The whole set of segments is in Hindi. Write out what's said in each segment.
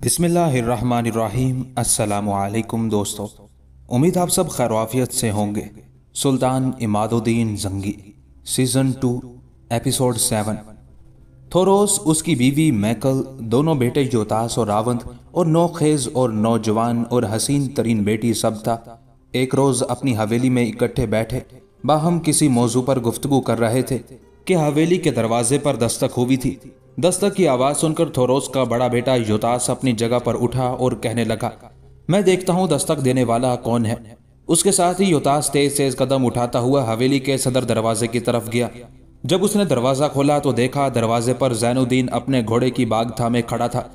बिसमीम् दोस्तों उम्मीद आप सब खैरवाफियत से होंगे सुल्तान Imaduddin Zangi season two episode seven Thoros उसकी बीवी मैकल दोनों बेटे जोतास और रावंत और नौखेज और नौजवान और हसीन तरीन बेटी सब था एक रोज़ अपनी हवेली में इकट्ठे बैठे बाहम किसी मौजू पर गुफ्तगु कर रहे थे कि हवेली के दरवाजे पर दस्तक हुई थी दस्तक की आवाज़ सुनकर थोरोस का बड़ा बेटा युतास अपनी जगह पर उठा और कहने लगा मैं देखता हूँ दस्तक देने वाला कौन है उसके साथ ही युतास तेज तेज कदम उठाता हुआ हवेली के सदर दरवाजे की तरफ गया जब उसने दरवाज़ा खोला तो देखा दरवाजे पर जैनुद्दीन अपने घोड़े की बाग में खड़ा था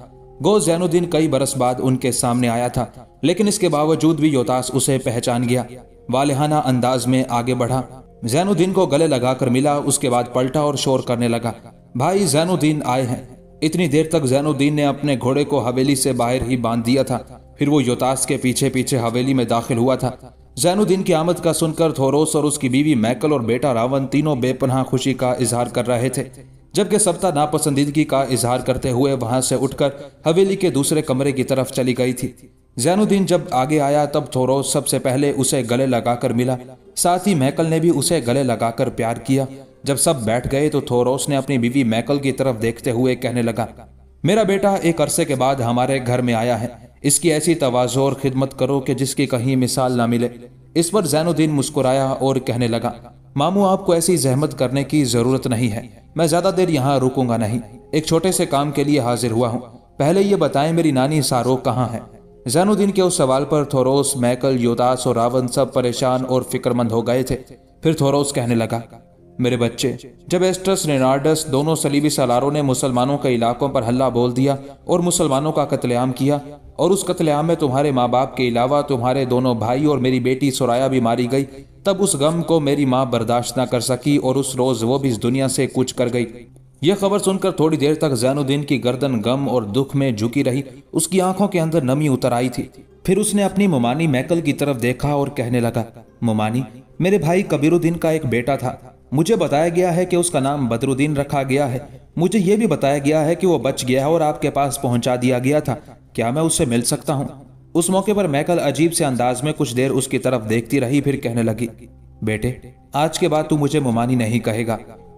गो जैनुद्दीन कई बरस बाद उनके सामने आया था लेकिन इसके बावजूद भी योतास उसे पहचान गया वालेहाना अंदाज में आगे बढ़ा जैनुद्दीन को गले लगाकर मिला उसके बाद पलटा और शोर करने लगा भाई जैनुद्दीन आए हैं इतनी देर तक जैनुद्दीन ने अपने घोड़े को हवेली से बाहर ही बांध दिया था फिर वो योतास के पीछे पीछे हवेली में दाखिल हुआ था जैनुद्दीन की आमद का सुनकर थोरोस और उसकी बीवी मैकल और बेटा रावण तीनों बेपनाह खुशी का इजहार कर रहे थे जबकि सप्ता नापसंदीदगी का इजहार करते हुए वहां से उठकर हवेली के दूसरे कमरे की तरफ चली गई थी जैनुद्दीन जब आगे आया तब थोरो सबसे पहले उसे गले लगाकर मिला साथ ही मैकल ने भी उसे गले लगाकर प्यार किया जब सब बैठ गए तो थोरोस ने अपनी बीवी मैकल की तरफ देखते हुए कहने लगा मेरा बेटा एक अरसे के बाद हमारे घर में आया है इसकी ऐसी तोज़ो और खिदमत करो कि जिसकी कहीं मिसाल ना मिले इस पर जैनुद्दीन मुस्कुराया और कहने लगा मामू आपको ऐसी जहमत करने की जरूरत नहीं है मैं ज्यादा देर यहाँ रुकूंगा नहीं एक छोटे से काम के लिए हाजिर हुआ हूँ पहले ये बताएं मेरी नानी सारो कहाँ है जैनुद्दीन के उस सवाल पर थोरोस मैकल योदास और रावण सब परेशान और फिक्रमंद हो गए थे फिर थोरोस कहने लगा मेरे बच्चे जब एस्ट्रस रेनार्डस दोनों सलीबी सलारों ने मुसलमानों के इलाकों पर हल्ला बोल दिया और मुसलमानों का कत्लेआम किया और उस कत्लेआम में तुम्हारे माँ बाप के अलावा तुम्हारे दोनों भाई और मेरी बेटी सराया भी मारी गई तब उस गम को मेरी माँ बर्दाश्त न कर सकी और उस रोज़ वो भी इस दुनिया से कुछ कर गई यह खबर सुनकर थोड़ी देर तक जैनुद्दीन की गर्दन गम और दुख में झुकी रही उसकी आंखों के अंदर नमी उतर आई थी फिर उसने अपनी मुमानी मैकल की तरफ देखा और कहने लगा मुमानी मेरे भाई कबीरुद्दीन का एक बेटा था मुझे बताया गया है कि उसका नाम बदरुद्दीन रखा गया है मुझे यह भी बताया गया है कि वो बच गया है और आपके पास पहुंचा दिया गया था क्या मैं उससे मिल सकता हूँ उस मौके पर मैकल अजीब से अंदाज में कुछ देर उसकी तरफ देखती रही फिर कहने लगी बेटे आज के बाद तू मुझे मुमानी नहीं कहेगा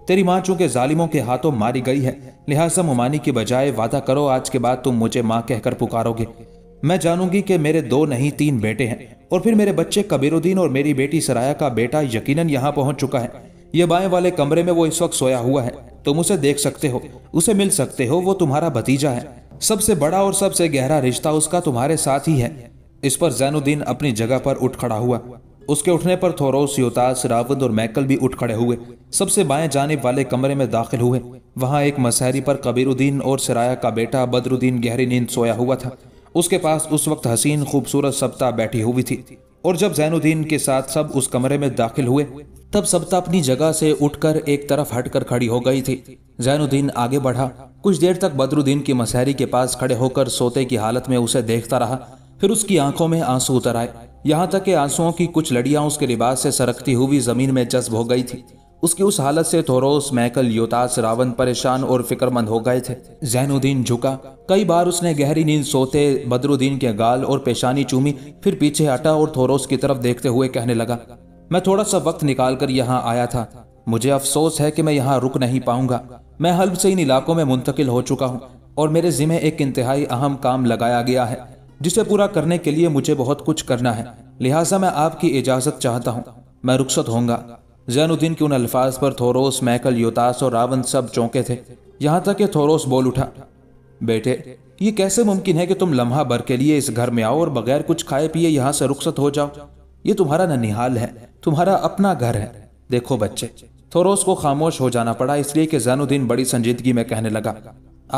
तेरी माँ चूंकि जालिमों के हाथों मारी गई है लिहाजा मुमानी की बजाय वादा करो आज के बाद तुम मुझे माँ कहकर पुकारोगे मैं जानूंगी कि मेरे दो नहीं तीन बेटे हैं और फिर मेरे बच्चे कबीरुद्दीन और मेरी बेटी सराया का बेटा यकीनन यहाँ पहुंच चुका है ये बाएं वाले कमरे में वो इस वक्त सोया हुआ है तुम उसे देख सकते हो उसे मिल सकते हो वो तुम्हारा भतीजा है सबसे बड़ा और सबसे गहरा रिश्ता उसका तुम्हारे साथ ही है इस पर जैनुद्दीन अपनी जगह पर उठ खड़ा हुआ उसके उठने पर थोरोस योतास रावत और मैकल भी उठ खड़े हुए सबसे बाएं जानब वाले कमरे में दाखिल हुए वहां एक मसहरी पर कबीरुद्दीन और सराया का बेटा बदरुद्दीन गहरी नींद सोया हुआ था उसके पास उस वक्त हसीन खूबसूरत सप्ताह बैठी हुई थी और जब जैनुद्दीन के साथ सब उस कमरे में दाखिल हुए तब सबता अपनी जगह से उठकर एक तरफ हटकर खड़ी हो गई थी जैनुद्दीन आगे बढ़ा कुछ देर तक बदरुद्दीन की मसहरी के पास खड़े होकर सोते की हालत में उसे देखता रहा फिर उसकी आंखों में आंसू उतर आए यहाँ तक कि आंसुओं की कुछ लड़िया उसके लिबास से सरकती हुई जमीन में जज्ब हो गई थी उसकी उस हालत से थोरोस मैकल योतास रावण परेशान और फिक्रमंद हो गए थे जैनुद्दीन झुका कई बार उसने गहरी नींद सोते बदरुद्दीन के गाल और पेशानी चूमी फिर पीछे हटा और थोरोस की तरफ देखते हुए कहने लगा मैं थोड़ा सा वक्त निकाल कर यहाँ आया था मुझे अफसोस है कि मैं यहाँ रुक नहीं पाऊंगा मैं हल्ब से इन इलाकों में मुंतकिल हो चुका हूँ और मेरे जिम्मे एक इंतहाई अहम काम लगाया गया है जिसे पूरा करने के लिए मुझे बहुत कुछ करना है लिहाजा मैं आपकी इजाज़त चाहता हूँ मैं रुखसत होऊंगा जैनुद्दीन के उन अल्फाज पर थोरोस मैकल योतास और रावण सब चौंके थे यहाँ तक कि थोरोस बोल उठा बेटे ये कैसे मुमकिन है कि तुम लम्हा भर के लिए इस घर में आओ और बगैर कुछ खाए पिए यहाँ से रुखसत हो जाओ ये तुम्हारा ननिहाल है तुम्हारा अपना घर है देखो बच्चे थोरोस को खामोश हो जाना पड़ा इसलिए कि जैनुद्दीन बड़ी संजीदगी में कहने लगा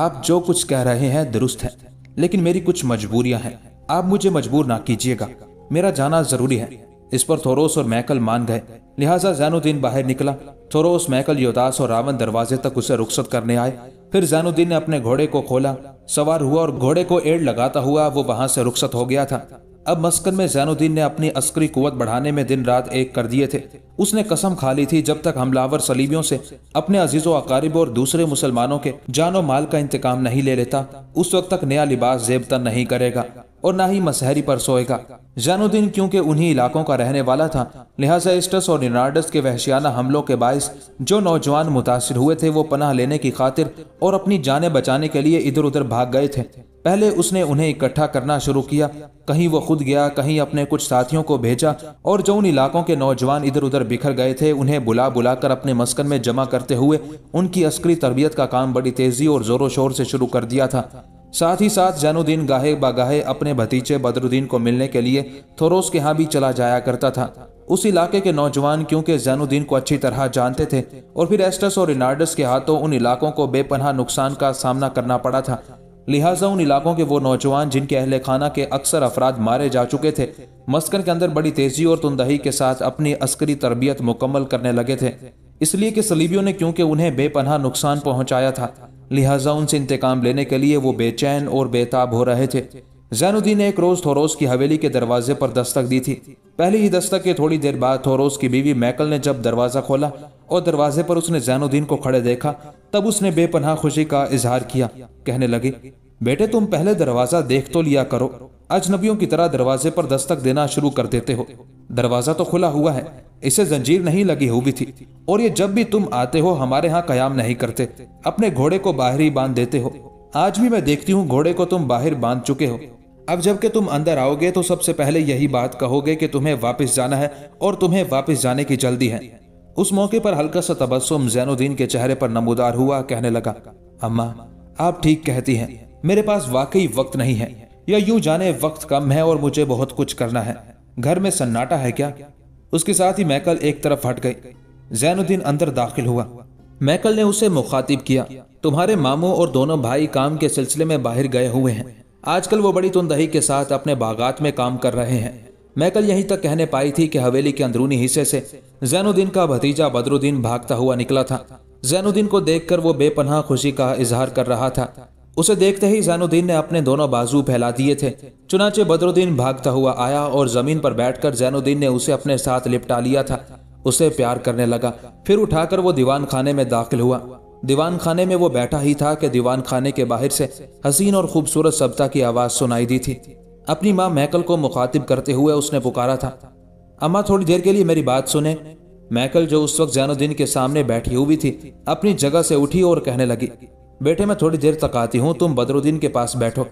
आप जो कुछ कह रहे हैं दुरुस्त है लेकिन मेरी कुछ मजबूरियां हैं आप मुझे मजबूर ना कीजिएगा मेरा जाना जरूरी है इस पर थोरोस और मैकल मान गए लिहाजा जैनुद्दीन बाहर निकला थोरोस मैकल योदास और रावण दरवाजे तक उसे रुखसत करने आए फिर जैनुद्दीन ने अपने घोड़े को खोला सवार हुआ और घोड़े को एड़ लगाता हुआ वो वहां से रुखसत हो गया था अब मस्कन में जैनुद्दीन ने अपनी अस्करी कुवत बढ़ाने में दिन रात एक कर दिए थे उसने कसम खा ली थी जब तक हमलावर सलीबियों से अपने अजीज अकारीब और दूसरे मुसलमानों के जानो माल का इंतकाम नहीं ले लेता उस वक्त तक नया लिबास जेबतन नहीं करेगा और ना ही मसहरी पर सोएगा जैनुद्दीन क्योंकि उन्ही इलाकों का रहने वाला था लिहाजा एस्टस और निनार्डस के वहशियाना हमलों के बायस जो नौजवान मुतासर हुए थे वो पनाह लेने की खातिर और अपनी जान बचाने के लिए इधर उधर भाग गए थे पहले उसने उन्हें इकट्ठा करना शुरू किया कहीं वो खुद गया कहीं अपने कुछ साथियों को भेजा और जो उन इलाकों के नौजवान इधर उधर बिखर गए थे उन्हें बुला बुलाकर अपने मस्कन में जमा करते हुए उनकी अस्करी तरबियत का काम बड़ी तेजी और जोरों शोर से शुरू कर दिया था साथ ही साथ जैनुद्दीन गाहे बागाहे अपने भतीजे बदरुद्दीन को मिलने के लिए थोरोस के यहाँ भी चला जाया करता था उस इलाके के नौजवान क्योंकि जैनुद्दीन को अच्छी तरह जानते थे और फिर एस्टस और रिनार्डस के हाथों उन इलाकों को बेपनाह नुकसान का सामना करना पड़ा था लिहाजा उन इलाकों के वो नौजवान जिनके अहल खाना के अक्सर अफराद मारे जा चुके थे मस्कन के अंदर बड़ी तेजी और तंदही के साथ अपनी अस्करी तरबियत मुकम्मल करने लगे थे इसलिए कि सलीबियों ने क्योंकि उन्हें बेपनाह नुकसान पहुंचाया था लिहाजा उनसे इंतकाम लेने के लिए वो बेचैन और बेताब हो रहे थे जैनुद्दीन ने एक रोज थोरोस की हवेली के दरवाजे पर दस्तक दी थी पहले ही दस्तक के थोड़ी देर बाद थोरोस की बीवी मैकल ने जब दरवाजा खोला और दरवाजे पर उसने जैनुद्दीन को खड़े देखा तब उसने बेपनाह खुशी का इजहार किया कहने लगी बेटे तुम पहले दरवाजा देख तो लिया करो अजनबियों की तरह दरवाजे पर दस्तक देना शुरू कर देते हो दरवाजा तो खुला हुआ है इसे जंजीर नहीं लगी हुई थी और ये जब भी तुम आते हो हमारे यहाँ कयाम नहीं करते अपने घोड़े को बाहर ही बांध देते हो आज भी मैं देखती हूँ घोड़े को तुम बाहर बांध चुके हो अब जबकि तुम अंदर आओगे तो सबसे पहले यही बात कहोगे कि तुम्हें वापस जाना है और तुम्हें वापस जाने की जल्दी है उस मौके पर हल्का सा तबस्सुम जैनुद्दीन के चेहरे पर नमोदार हुआ कहने लगा अम्मा आप ठीक कहती हैं मेरे पास वाकई वक्त नहीं है या यूं जाने वक्त कम है और मुझे बहुत कुछ करना है घर में सन्नाटा है क्या उसके साथ ही मैकल एक तरफ हट गई जैनुद्दीन अंदर दाखिल हुआ मैकल ने उसे मुखातिब किया तुम्हारे मामू और दोनों भाई काम के सिलसिले में बाहर गए हुए हैं आजकल वो बड़ी तुंदही के साथ अपने बागात में काम कर रहे हैं मैं कल यहीं तक कहने पाई थी कि हवेली के अंदरूनी हिस्से से जैनुद्दीन का भतीजा बदरुद्दीन भागता हुआ निकला था जैनुद्दीन को देखकर वो बेपनाह खुशी का इजहार कर रहा था उसे देखते ही जैनुद्दीन ने अपने दोनों बाजू फैला दिए थे चुनाचे बदरुद्दीन भागता हुआ आया और जमीन पर बैठकर जैनुद्दीन ने उसे अपने साथ लिपटा लिया था उसे प्यार करने लगा फिर उठाकर वो दीवान खाने में दाखिल हुआ दीवान खाने में वो बैठा ही था कि दीवान खाने के बाहर से हसीन और खूबसूरत सब्ता की आवाज़ सुनाई दी थी अपनी माँ मैकल को मुखातिब करते हुए उसने पुकारा था अम्मा थोड़ी देर के लिए मेरी बात सुने मैकल जो उस वक्त जैनुद्दीन के सामने बैठी हुई थी अपनी जगह से उठी और कहने लगी बेटे मैं थोड़ी देर तक आती हूँ तुम बदरुद्दीन के पास बैठो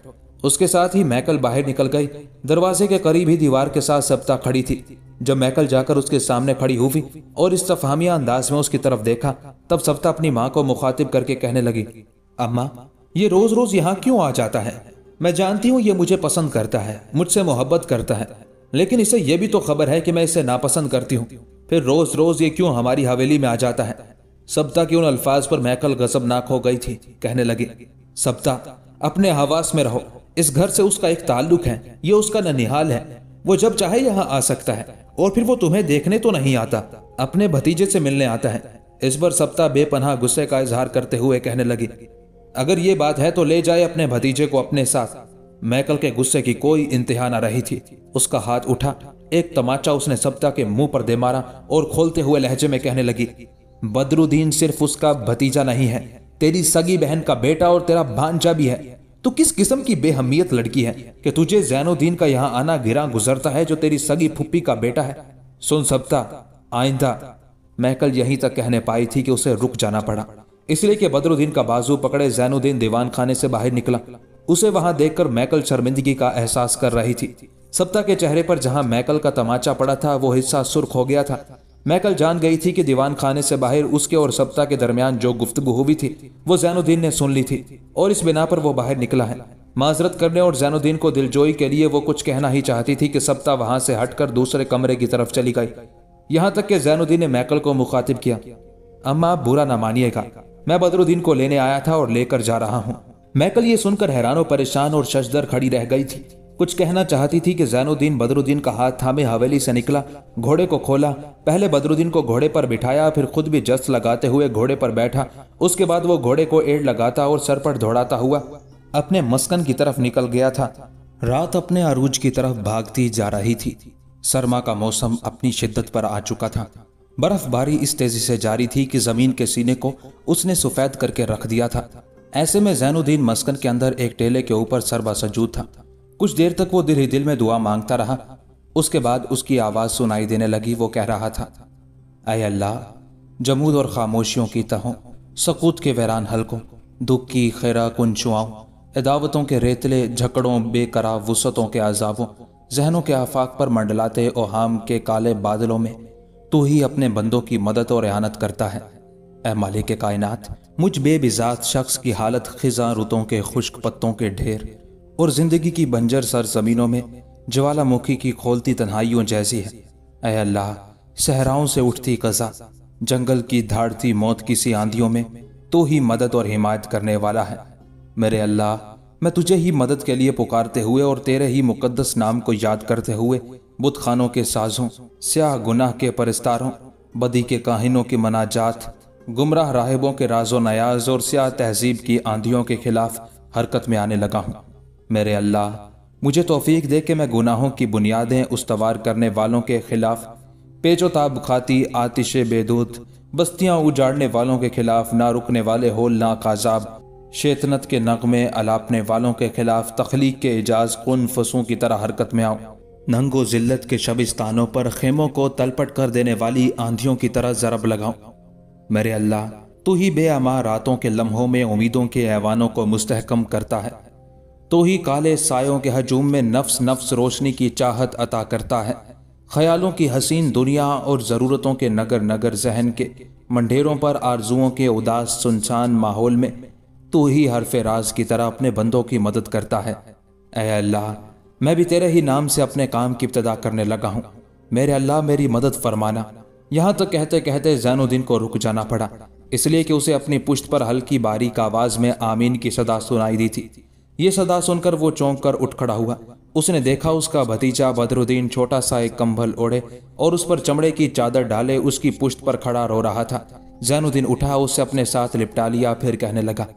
उसके साथ ही मैकल बाहर निकल गई दरवाजे के करीब ही दीवार के साथ सप्ताह खड़ी थी जब मैकल जाकर उसके सामने खड़ी हुई और इस्तफामिया अंदाज में उसकी तरफ देखा तब सप्ताह अपनी माँ को मुखातिब करके कहने लगी अम्मा ये रोज रोज यहाँ क्यों आ जाता है मैं जानती हूँ ये मुझे पसंद करता है मुझसे मोहब्बत करता है लेकिन इसे यह भी तो खबर है कि मैं इसे नापसंद करती हूँ फिर रोज रोज ये क्यों हमारी हवेली में आ जाता है सप्ताह के उन अल्फाज पर मैकल गजबनाक हो गई थी कहने लगी सप्ता अपने हवास में रहो इस घर से उसका एक ताल्लुक है ये उसका ननिहाल है वो जब चाहे यहाँ आ सकता है और फिर वो तुम्हें देखने तो नहीं आता अपने भतीजे से मिलने आता है इस पर सप्ताह बेपनाह गुस्से का इजहार करते हुए कहने लगी अगर ये बात है तो ले जाए अपने भतीजे को अपने साथ मैकल के गुस्से की कोई इंतहा ना रही थी उसका हाथ उठा एक तमाचा उसने सप्ताह के मुंह पर दे मारा और खोलते हुए लहजे में कहने लगी बदरुद्दीन सिर्फ उसका भतीजा नहीं है तेरी सगी बहन का बेटा और तेरा भांजा भी है तो किस किस्म की बेहमियत लड़की है कि तुझे जैनुद्दीन का यहाँ आना गिरा गुजरता है जो तेरी सगी फुप्पी का बेटा है सुन सबता आइंदा मैं कल यहीं तक कहने पाई थी कि उसे रुक जाना पड़ा इसलिए कि बदरुद्दीन का बाजू पकड़े जैनुद्दीन दीवान खाने से बाहर निकला उसे वहां देखकर मैकल शर्मिंदगी का एहसास कर रही थी सप्ताह के चेहरे पर जहां मैकल का तमाचा पड़ा था वो हिस्सा सुर्ख हो गया था मैं कल जान गई थी कि दीवान खाने से बाहर उसके और सप्ताह के दरमियान जो गुफ्तगु हुई थी वो जैनुद्दीन ने सुन ली थी और इस बिना पर वो बाहर निकला है माजरत करने और जैनुद्दीन को दिलजोई के लिए वो कुछ कहना ही चाहती थी कि सप्ताह वहां से हटकर दूसरे कमरे की तरफ चली गई यहाँ तक कि जैनुद्दीन ने मैकल को मुखातिब किया अम्मा आप बुरा ना मानिएगा मैं बदरुद्दीन को लेने आया था और लेकर जा रहा हूँ मैकल ये सुनकर हैरान और परेशान और शशदर खड़ी रह गई थी कुछ कहना चाहती थी कि जैनुद्दीन बदरुद्दीन का हाथ थामे हवेली से निकला घोड़े को खोला पहले बदरुद्दीन को घोड़े पर बिठाया फिर खुद भी जस्त लगाते हुए घोड़े पर बैठा उसके बाद वो घोड़े को एड़ लगाता और सर पर दौड़ाता हुआ अपने मस्कन की तरफ निकल गया था रात अपने अरूज की तरफ भागती जा रही थी सरमा का मौसम अपनी शिद्दत पर आ चुका था बर्फबारी इस तेजी से जारी थी कि जमीन के सीने को उसने सफेद करके रख दिया था ऐसे में जैनुद्दीन मस्कन के अंदर एक टेले के ऊपर सरबा सजूद था कुछ देर तक वो दिल ही दिल में दुआ मांगता रहा उसके बाद उसकी आवाज़ सुनाई देने लगी वो कह रहा था अय अल्लाह जमूद और खामोशियों की तहों सकूत के वैरान हल्कों दुख की खैरा कुंचुआओं अदावतों के रेतले झकड़ों बेकरा वसतों के अजाबों जहनों के आफाक पर मंडलाते ओहाम के काले बादलों में तू ही अपने बंदों की मदद और एहानत करता है ए मालिक कायनात मुझ बेबिजात शख्स की हालत खिजा रुतों के खुश्क पत्तों के ढेर और ज़िंदगी की बंजर सर जमीनों में ज्वालामुखी की खोलती तन्हाइयों जैसी है अः अल्लाह सहराओं से उठती कज़ा जंगल की धाड़ती मौत की सी आंधियों में तो ही मदद और हिमायत करने वाला है मेरे अल्लाह मैं तुझे ही मदद के लिए पुकारते हुए और तेरे ही मुकद्दस नाम को याद करते हुए बुत खानों के साजों स्याह गुनाह के परिस्तारों बदी के काहिनों की मनाजात गुमराह राहिबों के राजो नयाज और स्याह तहजीब की आंधियों के खिलाफ हरकत में आने लगा हूँ मेरे अल्लाह मुझे तोफीक दे के मैं गुनाहों की बुनियादें उसवार करने वालों के ख़िलाफ़ पेचोताब खाती आतिश बेदूत बस्तियाँ उजाड़ने वालों के खिलाफ ना रुकने वाले होल ना काजाब शेतनत के नगमे अलापने वालों के खिलाफ तख्लीक के एजाज कन फसों की तरह हरकत में आऊँ नंगो जिल्लत के शबिस्तानों पर खेमों को तलपट कर देने वाली आंधियों की तरह जरब लगाऊं मेरे अल्लाह तू ही बेअमा रातों के लम्हों में उम्मीदों के ऐवानों को मुस्तहकम करता है तो ही काले सायों के हजूम में नफ्स नफ्स रोशनी की चाहत अता करता है ख्यालों की हसीन दुनिया और ज़रूरतों के नगर नगर जहन के मंडेरों पर आरजुओं के उदास सुनसान माहौल में तो ही हर फराज की तरह अपने बंदों की मदद करता है अः अल्लाह मैं भी तेरे ही नाम से अपने काम की इब्तदा करने लगा हूँ मेरे अल्लाह मेरी मदद फरमाना यहाँ तक तो कहते कहते जैनुद्दीन को रुक जाना पड़ा इसलिए कि उसे अपनी पुश्त पर हल्की बारीक आवाज़ में आमीन की सदा सुनाई दी थी ये सदा सुनकर वो चौंक कर उठ खड़ा हुआ उसने देखा उसका भतीजा बदरुद्दीन छोटा सा एक कंबल ओढ़े और उस पर चमड़े की चादर डाले उसकी पुश्त पर खड़ा रो रहा था जैनुद्दीन उठा उसे अपने साथ लिपटा लिया फिर कहने लगा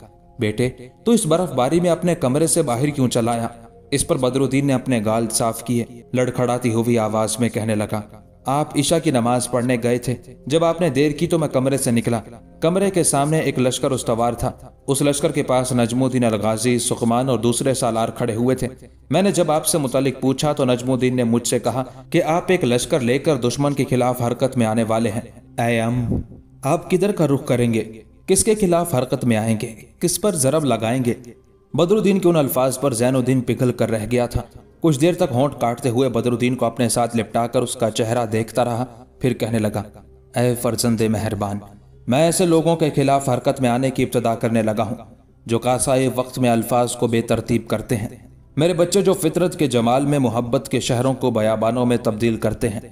बेटे तो इस बर्फबारी में अपने कमरे से बाहर क्यों चलाया इस पर बदरुद्दीन ने अपने गाल साफ किए लड़खड़ाती हुई आवाज में कहने लगा आप ईशा की नमाज पढ़ने गए थे जब आपने देर की तो मैं कमरे से निकला कमरे के सामने एक लश्कर उस्तवार था उस लश्कर के पास नजमुद्दीन अलगाजी सुखमान और दूसरे सालार खड़े हुए थे मैंने जब आपसे मुतालिक पूछा तो नजमुद्दीन ने मुझसे कहा कि आप एक लश्कर लेकर दुश्मन के खिलाफ हरकत में आने वाले हैं अम आप किधर का रुख करेंगे किसके खिलाफ हरकत में आएंगे किस पर जरब लगाएंगे बदरुद्दीन के उन अल्फाज पर जैनुद्दीन पिघल कर रह गया था कुछ देर तक होंठ काटते हुए बदरुद्दीन को अपने साथ लिपटाकर उसका चेहरा देखता रहा फिर कहने लगा अः फर्जंद मेहरबान मैं ऐसे लोगों के खिलाफ हरकत में आने की इब्तदा करने लगा हूँ जो कासाए वक्त में अल्फाज को बेतरतीब करते हैं मेरे बच्चे जो फितरत के जमाल में मोहब्बत के शहरों को बयाबानों में तब्दील करते हैं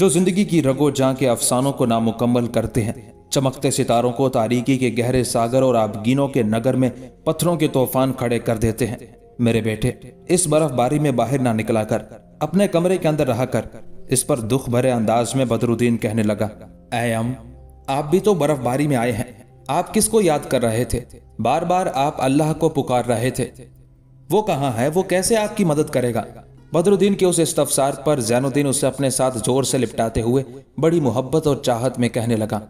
जो जिंदगी की रगो जहाँ के अफसानों को नामुकम्मल करते हैं चमकते सितारों को तारीकी के गहरे सागर और आबगीनों के नगर में पत्थरों के तूफान खड़े कर देते हैं मेरे बेटे इस बर्फबारी में बाहर ना निकला कर अपने कमरे के अंदर रहा कर इस पर दुख भरे अंदाज में बदरुद्दीन कहने लगा एम आप भी तो बर्फबारी में आए हैं आप किसको याद कर रहे थे बार बार आप अल्लाह को पुकार रहे थे वो कहाँ है वो कैसे आपकी मदद करेगा बदरुद्दीन के उस इस्तफसार पर जैनुद्दीन उसे अपने साथ जोर से लिपटाते हुए बड़ी मोहब्बत और चाहत में कहने लगा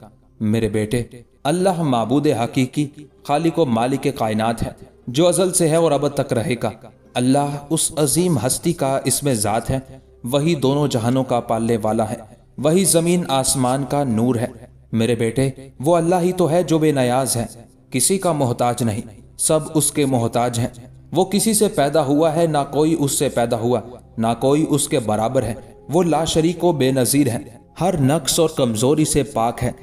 मेरे बेटे अल्लाह मबूद हकीकी खालिक को मालिक कायनात है जो अजल से है और अब तक रहेगा अल्लाह उस अजीम हस्ती का इसमें ज़ात है वही दोनों जहानों का पालने वाला है वही ज़मीन आसमान का नूर है मेरे बेटे वो अल्लाह ही तो है जो बेनयाज है किसी का मोहताज नहीं सब उसके मोहताज हैं वो किसी से पैदा हुआ है ना कोई उससे पैदा हुआ ना कोई उसके बराबर है वो लाशरी को बेनज़ीर है हर नक्स और कमज़ोरी से पाक है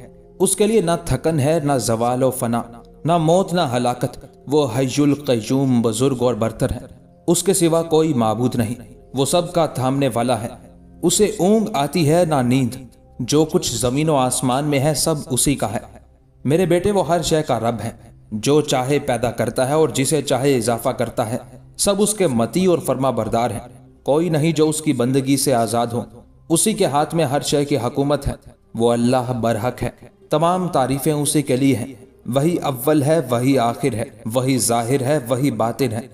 उसके लिए ना थकन है ना जवाल व फना ना मौत ना हलाकत वो हयुल कयूम बुजुर्ग और बरतर है उसके सिवा कोई मबूद नहीं वो सब का थामने वाला है उसे ऊंग आती है ना नींद जो कुछ जमीन और आसमान में है सब उसी का है मेरे बेटे वो हर शय का रब है जो चाहे पैदा करता है और जिसे चाहे इजाफा करता है सब उसके मती और फर्मा बरदार है कोई नहीं जो उसकी बंदगी से आज़ाद हो उसी के हाथ में हर शय की हकूमत है वो अल्लाह बरहक है तमाम तारीफ़ें उसी के लिए हैं वही अव्वल है वही आखिर है वही जाहिर है वही बातिन है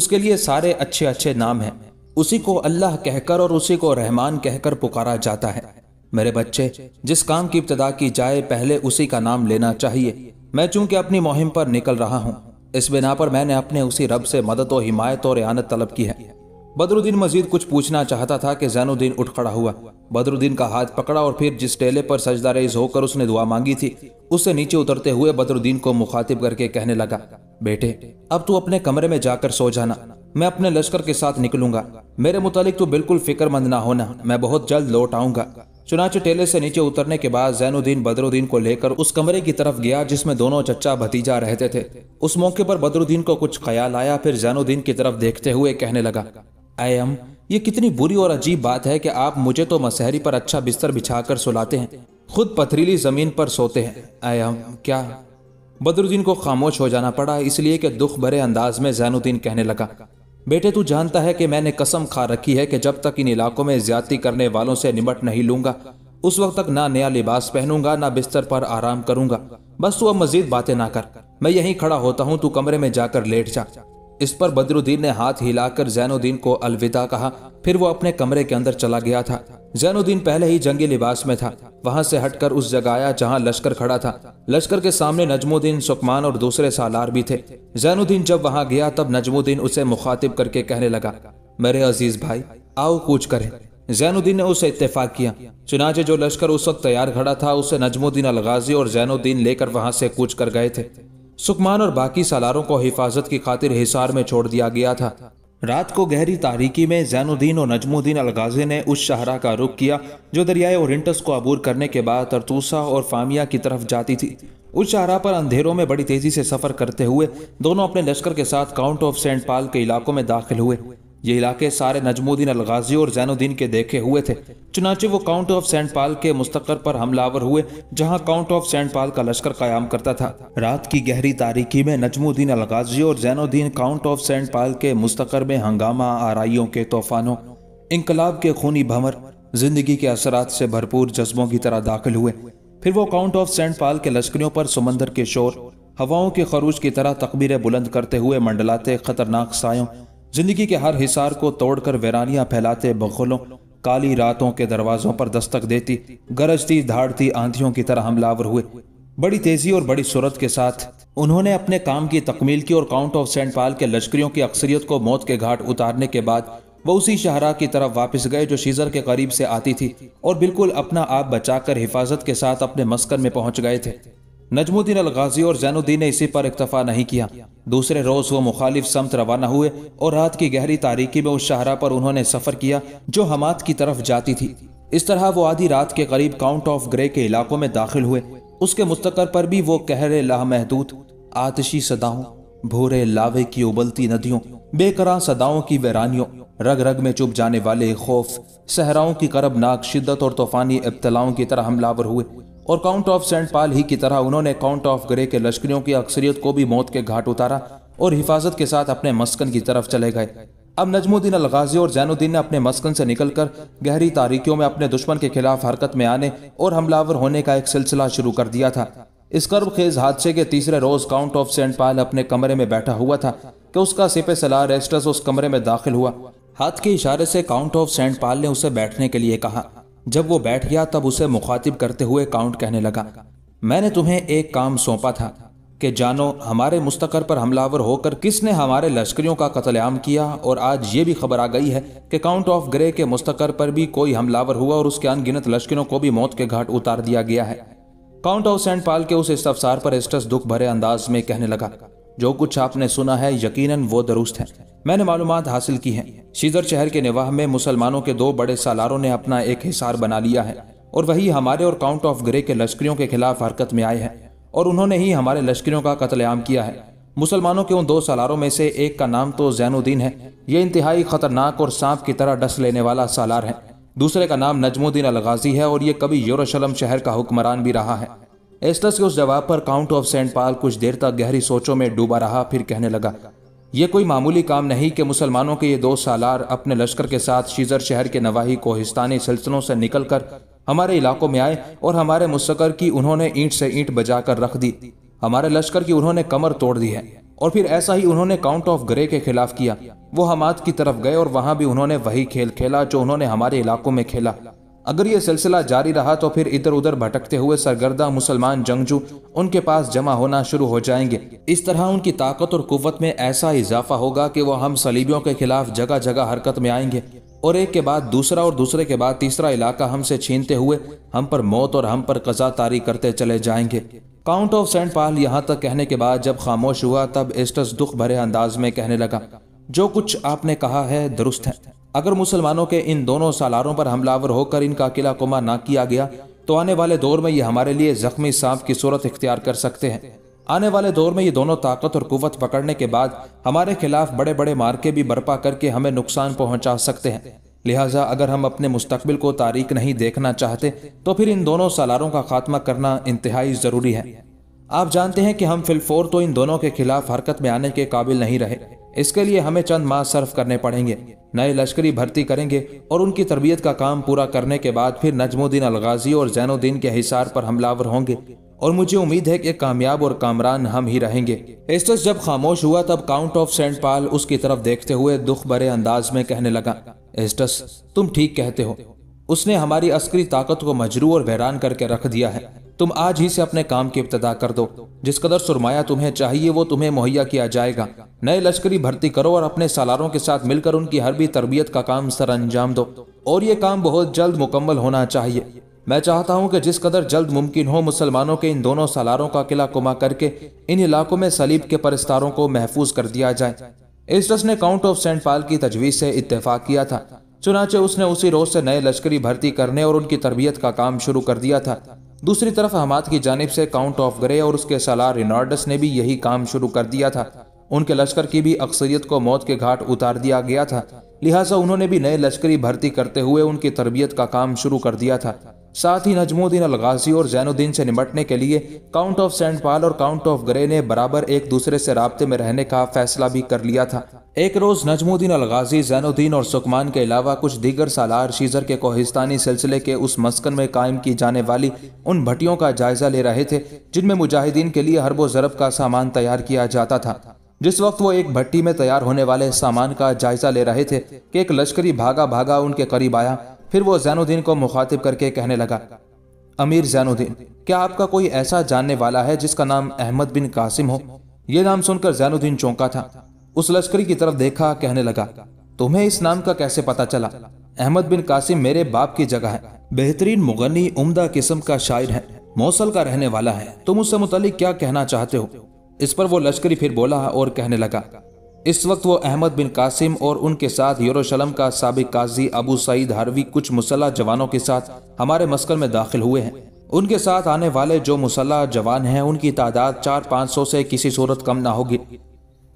उसके लिए सारे अच्छे अच्छे नाम हैं उसी को अल्लाह कहकर और उसी को रहमान कहकर पुकारा जाता है मेरे बच्चे जिस काम की इब्तदा की जाए पहले उसी का नाम लेना चाहिए मैं चूंकि अपनी मुहिम पर निकल रहा हूँ इस बिना पर मैंने अपने उसी रब से मदद और हिमायत और आनत तलब की है बदरुद्दीन मजीद कुछ पूछना चाहता था कि जैनुद्दीन उठ खड़ा हुआ बदरुद्दीन का हाथ पकड़ा और फिर जिस टेले पर सजदा रेज होकर उसने दुआ मांगी थी उससे नीचे उतरते हुए बदरुद्दीन को मुखातिब करके कहने लगा बेटे अब तू अपने कमरे में जाकर सो जाना मैं अपने लश्कर के साथ निकलूंगा मेरे मुतालिक तू बिल्कुल फिक्रमंद ना होना मैं बहुत जल्द लौट आऊंगा चुनाचे टेले से नीचे उतरने के बाद जैनुद्दीन बदरुद्दीन को लेकर उस कमरे की तरफ गया जिसमें दोनों चचा भतीजा रहते थे उस मौके पर बदरुद्दीन को कुछ ख्याल आया फिर जैनुद्दीन की तरफ देखते हुए कहने लगा एम ये कितनी बुरी और अजीब बात है कि आप मुझे तो मसहरी पर अच्छा बिस्तर बिछाकर सुलाते हैं खुद पथरीली ज़मीन पर सोते हैं आयाम क्या बदरुद्दीन को खामोश हो जाना पड़ा इसलिए कि दुख भरे अंदाज में जैनुद्दीन कहने लगा बेटे तू जानता है कि मैंने कसम खा रखी है कि जब तक इन इलाकों में ज्यादती करने वालों से निमट नहीं लूंगा उस वक्त तक ना नया लिबास पहनूंगा ना बिस्तर पर आराम करूंगा बस तू अब मजीद बातें ना कर मैं यहीं खड़ा होता हूँ तू कमरे में जाकर लेट जा इस पर बदरुद्दीन ने हाथ हिलाकर जैनुद्दीन को अलविदा कहा फिर वो अपने कमरे के अंदर चला गया था जैनुद्दीन पहले ही जंगी लिबास में था वहां से हटकर उस जगह आया जहां लश्कर खड़ा था लश्कर के सामने नजमुद्दीन सुकमान और दूसरे सालार भी थे जैनुद्दीन जब वहां गया तब नजमुद्दीन उसे मुखातिब करके कहने लगा मेरे अजीज भाई आओ कूच करें जैनुद्दीन ने उसे इतफाक किया चुनाचे जो लश्कर उस वक्त तैयार खड़ा था उसे नजमुद्दीन अलगाजी और जैनुद्दीन लेकर वहां से कूच कर गए थे सुकमान और बाकी सालारों को हिफाजत की खातिर हिसार में छोड़ दिया गया था रात को गहरी तारीकी में जैनुद्दीन और नजमुद्दीन अलगाजे ने उस शहरा का रुख किया जो दरियाए ओरिंटस को अबूर करने के बाद तरतूसा और फामिया की तरफ जाती थी उस शहरा पर अंधेरों में बड़ी तेजी से सफर करते हुए दोनों अपने लश्कर के साथ काउंट ऑफ सेंट पाल के इलाकों में दाखिल हुए ये इलाके सारे नजमुद्दीन अलगाजी और जैनुद्दीन के देखे हुए थे चुनाचे वो काउंट ऑफ सेंट पाल के मुस्तकर पर हमलावर हुए जहां काउंट ऑफ सेंट पाल का लश्कर कायम करता था रात की गहरी तारीखी में नजमुद्दीन अलगाजी और Zainuddin count of Saint Pol के मुस्तकर में हंगामा आरइयों के तूफानों इनकलाब के खूनी भंवर जिंदगी के असरात से भरपूर जज्बों की तरह दाखिल हुए फिर वो काउंट ऑफ सेंट पाल के लश्करियों पर समंदर के शोर हवाओं के खरूज की तरह तकबीरें बुलंद करते हुए मंडलाते खतरनाक सायों जिंदगी के हर हिसार को तोड़कर वैरानियां फैलाते बखलों काली रातों के दरवाजों पर दस्तक देती गरजती धाड़ती आंधियों की तरह हमलावर हुए बड़ी तेजी और बड़ी सूरत के साथ उन्होंने अपने काम की तकमील की और काउंट ऑफ सेंट पाल के लश्करियों की अक्सरियत को मौत के घाट उतारने के बाद वह उसी शहरा की तरफ वापस गए जो शीजर के करीब से आती थी और बिल्कुल अपना आप बचाकर हिफाजत के साथ अपने मस्कर में पहुंच गए थे नजमुद्दीन अलगाजी और जैनुद्दीन ने इसी पर इक्तफा नहीं किया दूसरे रोज वो मुखालिफ समत रवाना हुए और रात की गहरी तारीखी में उस शहरा पर उन्होंने सफर किया जो हमाद की तरफ जाती थी इस तरह वो आधी रात के करीब काउंट ऑफ ग्रे के इलाकों में दाखिल हुए उसके मुस्तकर पर भी वो कहरे लामहदूद आतशी सदाओं भूरे लावे की उबलती नदियों बेकरा सदाओं की वैरानियों रग रग में चुप जाने वाले खौफ सहराओं की करबनाक शिद्दत और तूफानी इब्तलाओं की तरह हमलावर हुए और काउंट ऑफ सेंट पाल ही की तरह उन्होंने काउंट ऑफ ग्रे के लश्करियों की अक्सरियत को भी मौत के घाट उतारा और हिफाजत के साथ अपने मस्कन की तरफ चले गए अब नजमुद्दीन अलगाजी और जैनुद्दीन ने अपने मस्कन से निकलकर गहरी तारीखियों में अपने दुश्मन के खिलाफ हरकत में आने और हमलावर होने का एक सिलसिला शुरू कर दिया था इस कर्ब खेज हादसे के तीसरे रोज काउंट ऑफ सेंट पाल अपने कमरे में बैठा हुआ था कि उसका सिपे सलार एस्टस उस कमरे में दाखिल हुआ हाथ के इशारे से काउंट ऑफ सेंट पाल ने उसे बैठने के लिए कहा जब वो बैठ गया तब उसे मुखातिब करते हुए काउंट कहने लगा मैंने तुम्हें एक काम सौंपा था कि जानो हमारे मुस्तकर पर हमलावर होकर किसने हमारे लश्करियों का कतलेआम किया और आज ये भी खबर आ गई है कि काउंट ऑफ ग्रे के मुस्तकर पर भी कोई हमलावर हुआ और उसके अनगिनत लश्करों को भी मौत के घाट उतार दिया गया है काउंट ऑफ सेंट पाल के उस इस्तफसार पर एस्टस दुख भरे अंदाज में कहने लगा जो कुछ आपने सुना है यकीनन वो दुरुस्त है मैंने मालूम हासिल की है शीजर शहर के निवाह में मुसलमानों के दो बड़े सालारों ने अपना एक हिसार बना लिया है और वही हमारे और काउंट ऑफ ग्रे के लश्करियों के खिलाफ हरकत में आए हैं और उन्होंने ही हमारे लश्करियों का कतलेआम किया है मुसलमानों के उन दो सालारों में से एक का नाम तो जैनुद्दीन है ये इंतहाई खतरनाक और सांप की तरह डस लेने वाला सालार है दूसरे का नाम नजमुद्दीन अलगाजी है और ये कभी यूरोशलम शहर का हुक्मरान भी रहा है एस्टस के उस जवाब पर काउंट ऑफ सेंट पाल कुछ देर तक गहरी सोचों में डूबा रहा फिर कहने लगा यह कोई मामूली काम नहीं कि मुसलमानों के ये दो सालार अपने लश्कर के साथ शीजर शहर के नवाही कोहिस्तानी सिलसिलों से निकलकर हमारे इलाकों में आए और हमारे मुस्कर की उन्होंने ईंट से ईंट बजाकर रख दी हमारे लश्कर की उन्होंने कमर तोड़ दी है और फिर ऐसा ही उन्होंने काउंट ऑफ ग्रे के खिलाफ किया वो हमाद की तरफ गए और वहां भी उन्होंने वही खेल खेला जो उन्होंने हमारे इलाकों में खेला अगर ये सिलसिला जारी रहा तो फिर इधर उधर भटकते हुए सरगर्दा मुसलमान जंगजू उनके पास जमा होना शुरू हो जाएंगे इस तरह उनकी ताकत और कुत में ऐसा इजाफा होगा कि वो हम सलीबियों के खिलाफ जगह जगह हरकत में आएंगे और एक के बाद दूसरा और दूसरे के बाद तीसरा इलाका हमसे छीनते हुए हम पर मौत और हम पर कजा तारी करते चले जाएंगे काउंट ऑफ सेंट पाल यहाँ तक कहने के बाद जब खामोश हुआ तब एस्टस दुख भरे अंदाज में कहने लगा जो कुछ आपने कहा है दुरुस्त है अगर मुसलमानों के इन दोनों सालारों पर हमलावर होकर इनका किला कुमा ना किया गया तो आने वाले दौर में ये हमारे लिए जख्मी सांप की सूरत इख्तियार कर सकते हैं आने वाले दौर में ये दोनों ताकत और कुवत पकड़ने के बाद हमारे खिलाफ बड़े बड़े मार्के भी बर्पा करके हमें नुकसान पहुंचा सकते हैं लिहाजा अगर हम अपने मुस्तबिल को तारीख नहीं देखना चाहते तो फिर इन दोनों सालारों का खात्मा करना इंतहाई ज़रूरी है आप जानते हैं कि हम फिलफोर तो इन दोनों के खिलाफ हरकत में आने के काबिल नहीं रहे इसके लिए हमें चंद माह सर्फ करने पड़ेंगे नए लश्करी भर्ती करेंगे और उनकी तरबियत का काम पूरा करने के बाद फिर नजमुद्दीन अलगाजी और जैनुद्दीन के हिसार पर हमलावर होंगे और मुझे उम्मीद है कि कामयाब और कामरान हम ही रहेंगे एस्टस जब खामोश हुआ तब काउंट ऑफ सेंट पाल उसकी तरफ देखते हुए दुख भरे अंदाज में कहने लगा एस्टस तुम ठीक कहते हो उसने हमारी अस्करी ताकत को मजरू और बहरान करके रख दिया है तुम आज ही से अपने काम की इब्तदा कर दो जिस कदर सुरमाया तुम्हें चाहिए वो तुम्हें मुहैया किया जाएगा नए लश्करी भर्ती करो और अपने सालारों के साथ मिलकर उनकी हर भी तरबियत का काम सर अंजाम दो और ये काम बहुत जल्द मुकम्मल होना चाहिए मैं चाहता हूँ कि जिस कदर जल्द मुमकिन हो मुसलमानों के इन दोनों सालारों का किला कुमा करके इन इलाकों में सलीब के परिस्तारों को महफूज कर दिया जाए एस्टस ने काउंट ऑफ सेंट पाल की तजवीज़ से इतफाक किया था चुनाचे उसने उसी रोज से नए लश्करी भर्ती करने और उनकी तरबियत का काम शुरू कर दिया था दूसरी तरफ हमाद की जानब से काउंट ऑफ ग्रे और उसके सलार रिनार्डस ने भी यही काम शुरू कर दिया था उनके लश्कर की भी अक्सरियत को मौत के घाट उतार दिया गया था लिहाजा उन्होंने भी नए लश्करी भर्ती करते हुए उनकी तरबियत का काम शुरू कर दिया था साथ ही नजमुद्दीन अलगाजी और जैनुद्दीन से निपटने के लिए काउंट ऑफ सेंट पाल और काउंट ऑफ ग्रे ने बराबर एक दूसरे से रबते में रहने का फैसला भी कर लिया था एक रोज नजमुद्दीन अलगाजी जैनुद्दीन और सुकमान के अलावा कुछ दीगर सालार शीजर के कोहिस्तानी सिलसिले के उस मस्कन में कायम की जाने वाली उन भट्टियों का जायजा ले रहे थे जिनमें मुजाहिदीन के लिए हरबो जरब का सामान तैयार किया जाता था जिस वक्त वो एक भट्टी में तैयार होने वाले सामान का जायजा ले रहे थे कि एक लश्करी भागा भागा उनके करीब आया फिर वो जैनुद्दीन को मुखातिब करके कहने लगा अमीर जैनुद्दीन क्या आपका कोई ऐसा जानने वाला है जिसका नाम अहमद बिन कासिम हो यह नाम सुनकर जैनुद्दीन चौंका था उस लश्करी की तरफ देखा कहने लगा तुम्हें इस नाम का कैसे पता चला अहमद बिन कासिम मेरे बाप की जगह है बेहतरीन मुगनी उमदा किस्म का शायर है मौसल का रहने वाला है तुम उससे मुतालिक क्या कहना चाहते हो इस पर वो लश्करी फिर बोला और कहने लगा इस वक्त वो अहमद बिन कासिम और उनके साथ यरूशलेम का सबक काजी अबू सईद हरवी कुछ मुसल्ह जवानों के साथ हमारे मस्कल में दाखिल हुए हैं उनके साथ आने वाले जो मुसल्ह जवान हैं उनकी तादाद चार पाँच सौ से किसी सूरत कम ना होगी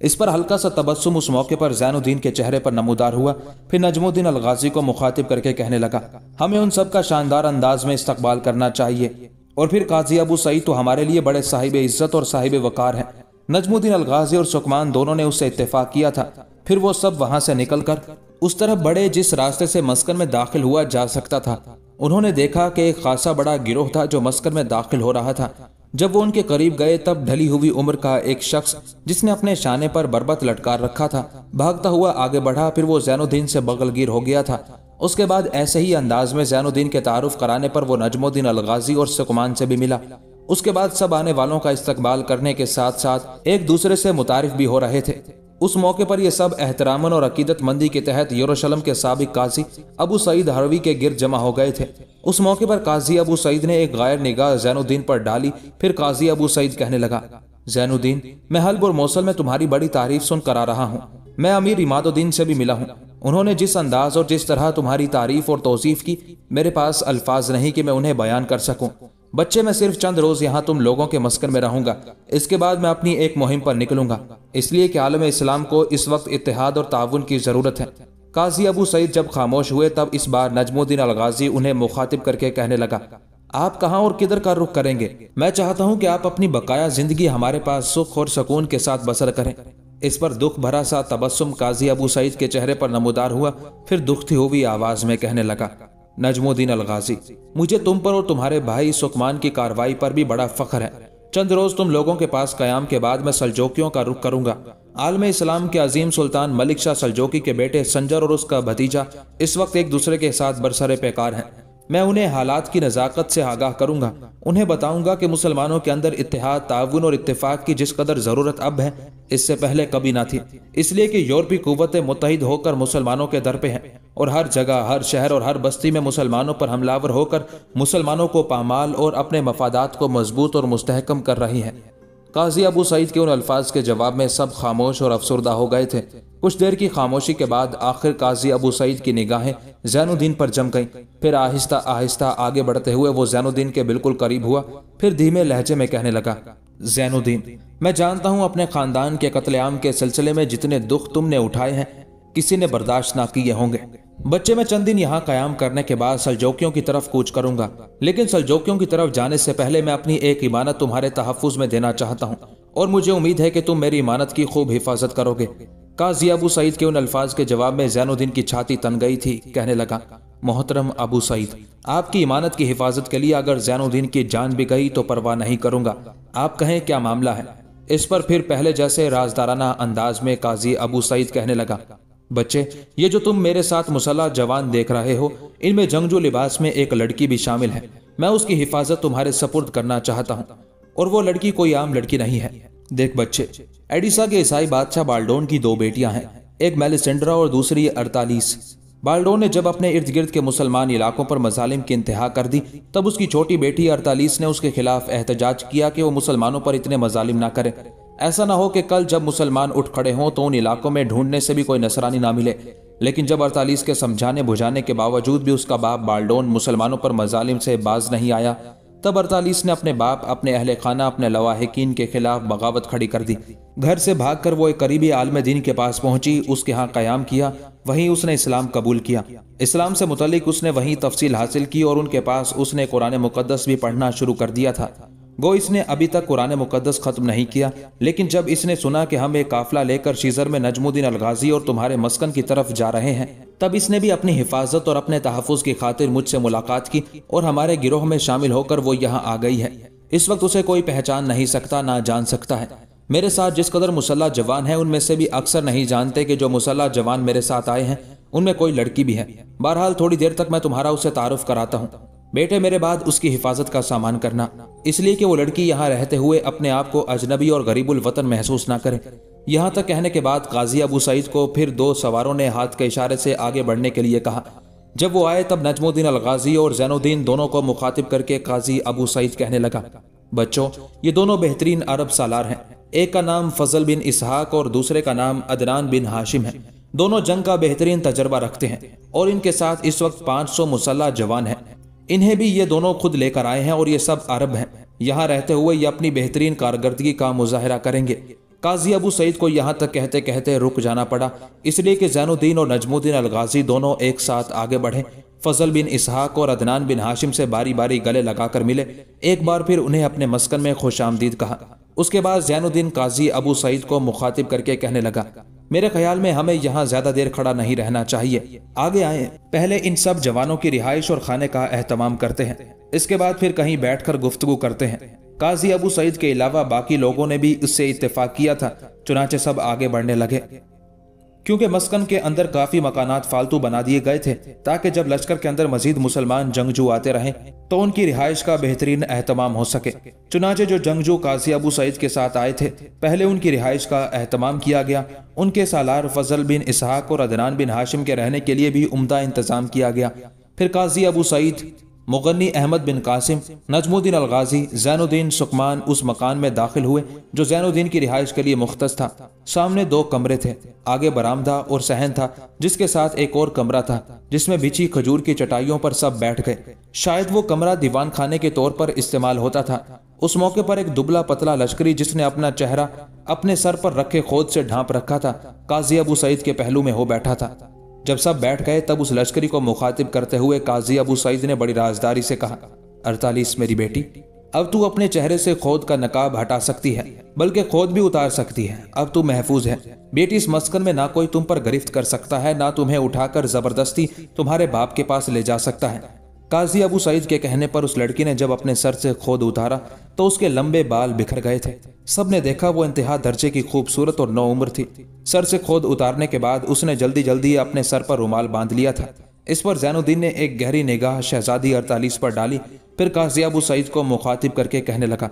इस पर हल्का सा तबस्सुम उस मौके पर जैनुद्दीन के चेहरे पर नमोदार हुआ फिर नजमुद्दीन अलगाजी को मुखातिब करके कहने लगा हमें उन सब का शानदार अंदाज में इस्तकबाल करना चाहिए और फिर काजी अबू सईद तो हमारे लिए बड़े साहिब इज्जत और साहिब वकार हैं नजमुद्दीन अलगाजी और सुकमान दोनों ने उससे इतफाक किया था फिर वो सब वहां से निकलकर उस तरफ बड़े जिस रास्ते से मस्कन में दाखिल हुआ जा सकता था उन्होंने देखा कि एक खासा बड़ा गिरोह था जो मस्कन में दाखिल हो रहा था जब वो उनके करीब गए तब ढली हुई उम्र का एक शख्स जिसने अपने शाने पर बर्बत लटकार रखा था भागता हुआ आगे बढ़ा फिर वो जैनुद्दीन से बगलगीर हो गया था उसके बाद ऐसे ही अंदाज में जैनुद्दीन के तारुफ कराने पर वो नजमुद्दीन अलगाजी और सुकमान से भी मिला उसके बाद सब आने वालों का इस्तकबाल करने के साथ साथ एक दूसरे से मुतारफ भी हो रहे थे उस मौके पर यह सब एहतरामन और अकीदत मंदी के तहत यरूशलम के सबक काजी अबू सईद हरवी के गिर जमा हो गए थे उस मौके पर काजी अबू सईद ने एक गैर निगाह जैनुद्दीन पर डाली फिर काजी अबू सईद कहने लगा जैनुद्दीन मैं हल्ब और मौसल में तुम्हारी बड़ी तारीफ सुन कर आ रहा हूँ मैं अमीर इमादुद्दीन से भी मिला हूँ उन्होंने जिस अंदाज और जिस तरह तुम्हारी तारीफ और तोसीफ की मेरे पास अल्फाज नहीं कि मैं उन्हें बयान कर सकूँ बच्चे मैं सिर्फ चंद रोज यहाँ तुम लोगों के मस्कर में रहूंगा इसके बाद मैं अपनी एक मुहिम पर निकलूंगा इसलिए कि आलम इस्लाम को इस वक्त इतिहाद और ताउन की जरूरत है काजी अबू सईद जब खामोश हुए तब इस बार नजमुद्दीन अलगाजी उन्हें मुखातिब करके कहने लगा आप कहाँ और किधर का रुख करेंगे मैं चाहता हूँ कि आप अपनी बकाया जिंदगी हमारे पास सुख और सुकून के साथ बसर करें इस पर दुख भरा सा तबस्सुम काजी अबू सईद के चेहरे पर नमोदार हुआ फिर दुखती हुई आवाज में कहने लगा नजमुद्दीन गाजी मुझे तुम पर और तुम्हारे भाई सुकमान की कार्रवाई पर भी बड़ा फख्र है चंद रोज तुम लोगों के पास कयाम के बाद मैं सलजोकियों का रुख करूंगा आलम इस्लाम के अजीम सुल्तान मलिक शाह सलजोकी के बेटे संजर और उसका भतीजा इस वक्त एक दूसरे के साथ बरसरे पेकार हैं मैं उन्हें हालात की नज़ाकत से आगाह करूंगा उन्हें बताऊंगा कि मुसलमानों के अंदर इतिहाद ताउन और इतफाक़ की जिस कदर ज़रूरत अब है इससे पहले कभी ना थी इसलिए कि यूरोपी कुतें मुतहद होकर मुसलमानों के दर पे हैं और हर जगह हर शहर और हर बस्ती में मुसलमानों पर हमलावर होकर मुसलमानों को पामाल और अपने मफादात को मजबूत और मुस्तहकम कर रही हैं काजी अबू सईद के उन अल्फाज के जवाब में सब खामोश और अफसरदा हो गए थे कुछ देर की खामोशी के बाद आखिर काजी अबू सईद की निगाहें जैनुद्दीन पर जम गईं फिर आहिस्ता आहिस्ता आगे बढ़ते हुए वो जैनुद्दीन के बिल्कुल करीब हुआ फिर धीमे लहजे में कहने लगा जैनुद्दीन मैं जानता हूँ अपने खानदान के कत्लेआम के सिलसिले में जितने दुख तुमने उठाए हैं किसी ने बर्दाश्त ना किए होंगे बच्चे मैं चंद दिन यहाँ कायम करने के बाद सलजोकियों की तरफ कूच करूंगा लेकिन सलजोकियों की तरफ जाने से पहले मैं अपनी एक इमानत तुम्हारे तहफ़ में देना चाहता हूँ और मुझे उम्मीद है कि तुम मेरी इमानत की खूब हिफाजत करोगे काजी अबू सईद के उन अल्फाज के जवाब में जैनुद्दीन की छाती तन गई थी कहने लगा मोहतरम अबू सईद आपकी इमानत की हिफाजत के लिए अगर जैनुद्दीन की जान भी गई तो परवाह नहीं करूंगा आप कहें क्या मामला है इस पर फिर पहले जैसे राजदाराना अंदाज में काजी अबू सईद कहने लगा बच्चे ये जो तुम मेरे साथ मुसल्ला जवान देख रहे हो इनमें जंगजू लिबास में एक लड़की भी शामिल है मैं उसकी हिफाजत तुम्हारे सपुर्द करना चाहता हूँ और वो लड़की कोई आम लड़की नहीं है देख बच्चे एडिसा के ईसाई बादशाह बाल्डोन की दो बेटियां हैं एक मेलिसेंड्रा और दूसरी अड़तालीस बाल्डोन ने जब अपने इर्द गिर्द के मुसलमान इलाकों पर मजालिम की इंतहा कर दी तब उसकी छोटी बेटी अड़तालीस ने उसके खिलाफ एहतजाज किया कि वो मुसलमानों पर इतने मजालिम ना करें ऐसा ना हो कि कल जब मुसलमान उठ खड़े हों तो उन इलाकों में ढूंढने से भी कोई नसरानी ना मिले लेकिन जब अड़तालीस के समझाने बुझाने के बावजूद भी उसका बाप बाल्डोन मुसलमानों पर मजालिम से बाज नहीं आया तब अड़तालीस ने अपने बाप अपने अहल खाना अपने लवाहकिन के खिलाफ बगावत खड़ी कर दी घर से भाग वो एक करीबी आलम दीन के पास पहुंची उसके यहाँ क्याम किया वहीं उसने इस्लाम कबूल किया इस्लाम से मुतलिक उसने वहीं तफसील हासिल की और उनके पास उसने कुरान मुकदस भी पढ़ना शुरू कर दिया था गो इसने अभी तक कुरान मुकदस ख़त्म नहीं किया लेकिन जब इसने सुना कि हम एक काफिला लेकर शीजर में नजमुद्दीन अलगाजी और तुम्हारे मस्कन की तरफ जा रहे हैं तब इसने भी अपनी हिफाजत और अपने तहफ़ की खातिर मुझसे मुलाकात की और हमारे गिरोह में शामिल होकर वो यहाँ आ गई है इस वक्त उसे कोई पहचान नहीं सकता ना जान सकता है मेरे साथ जिस कदर मुसल्ला जवान हैं उनमें से भी अक्सर नहीं जानते कि जो मुसल्ला जवान मेरे साथ आए हैं उनमें कोई लड़की भी है बहरहाल थोड़ी देर तक मैं तुम्हारा उसे तारुफ कराता हूँ बेटे मेरे बाद उसकी हिफाजत का सामान करना इसलिए कि वो लड़की यहाँ रहते हुए अपने आप को अजनबी और गरीबुल वतन महसूस ना करे यहाँ तक कहने के बाद गाजी अबू सईद को फिर दो सवारों ने हाथ के इशारे से आगे बढ़ने के लिए कहा जब वो आए तब नजमुद्दीन अलगाजी और जैनुद्दीन दोनों को मुखातिब करके काजी अबू सईद कहने लगा बच्चों ये दोनों बेहतरीन अरब सालार हैं एक का नाम फजल बिन इसहाक और दूसरे का नाम अदनान बिन हाशिम है दोनों जंग का बेहतरीन तजर्बा रखते हैं और इनके साथ इस वक्त 500 मुसल्ला जवान हैं इन्हें भी ये दोनों खुद लेकर आए हैं और ये सब अरब हैं यहाँ रहते हुए ये अपनी बेहतरीन कारकर्दगी का मुजाहरा करेंगे काजी अबू सईद को यहाँ तक कहते कहते रुक जाना पड़ा इसलिए कि जैनुद्दीन और नजमुद्दीन अलगाजी दोनों एक साथ आगे बढ़े फजल बिन इसहाक और अदनान बिन हाशिम से बारी बारी गले लगाकर मिले एक बार फिर उन्हें अपने मस्कन में खुश आमदीद कहा उसके बाद जैनुद्दीन काजी अबू सईद को मुखातिब करके कहने लगा मेरे ख्याल में हमें यहाँ ज्यादा देर खड़ा नहीं रहना चाहिए आगे आए पहले इन सब जवानों की रिहाइश और खाने का एहतमाम करते हैं इसके बाद फिर कहीं बैठकर गुफ्तगु करते हैं काजी अबू सईद के अलावा बाकी लोगों ने भी इससे इतफाक किया था चुनाचे सब आगे बढ़ने लगे क्योंकि मस्कन के अंदर काफी मकानात फालतू बना दिए गए थे ताकि जब लश्कर के अंदर मजीद मुसलमान जंगजू आते रहें तो उनकी रिहाइश का बेहतरीन अहतमाम हो सके चुनाचे जो जंगजू काजी अबू सईद के साथ आए थे पहले उनकी रिहाइश का अहतमाम किया गया उनके सालार फजल बिन इसहाक और अदनान बिन हाशिम के रहने के लिए भी उमदा इंतजाम किया गया फिर काजी अबू सईद मुगनी अहमद बिन कासिम नजमुद्दीन अलगाजी जैनुद्दीन सुकमान उस मकान में दाखिल हुए जो जैनुद्दीन की रिहाइश के लिए मुख्त था सामने दो कमरे थे आगे बरामदा और सहन था जिसके साथ एक और कमरा था जिसमें बिछी खजूर की चटाइयों पर सब बैठ गए शायद वो कमरा दीवान खाने के तौर पर इस्तेमाल होता था उस मौके पर एक दुबला पतला लश्करी जिसने अपना चेहरा अपने सर पर रखे खोद से ढांप रखा था काजी अबू सईद के पहलू में हो बैठा था जब सब बैठ गए तब उस लश्करी को मुखातिब करते हुए काजी अबू सईद ने बड़ी राजदारी से कहा अड़तालीस मेरी बेटी अब तू अपने चेहरे से खोद का नकाब हटा सकती है बल्कि खोद भी उतार सकती है अब तू महफूज है बेटी इस मस्कन में ना कोई तुम पर गिरफ्त कर सकता है ना तुम्हें उठाकर जबरदस्ती तुम्हारे बाप के पास ले जा सकता है काजी अबू सईद के कहने पर उस लड़की ने जब अपने सर से खोद उतारा तो उसके लंबे बाल बिखर गए थे सबने देखा वो इंतहा दर्जे की खूबसूरत और नौ उम्र थी सर से खोद उतारने के बाद उसने जल्दी जल्दी अपने सर पर रुमाल बांध लिया था इस पर जैनुद्दीन ने एक गहरी निगाह शहजादी अड़तालीस पर डाली फिर काजियाबू सईद को मुखातिब करके कहने लगा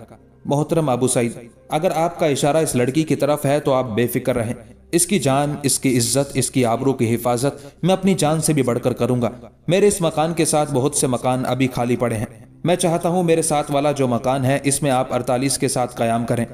मोहतरम अबू सईद अगर आपका इशारा इस लड़की की तरफ है तो आप बेफिक्र रहें इसकी जान इसकी इज्जत इसकी आबरू की हिफाजत मैं अपनी जान से भी बढ़कर करूंगा मेरे इस मकान के साथ बहुत से मकान अभी खाली पड़े हैं मैं चाहता हूं मेरे साथ वाला जो मकान है इसमें आप अड़तालीस के साथ कयाम करें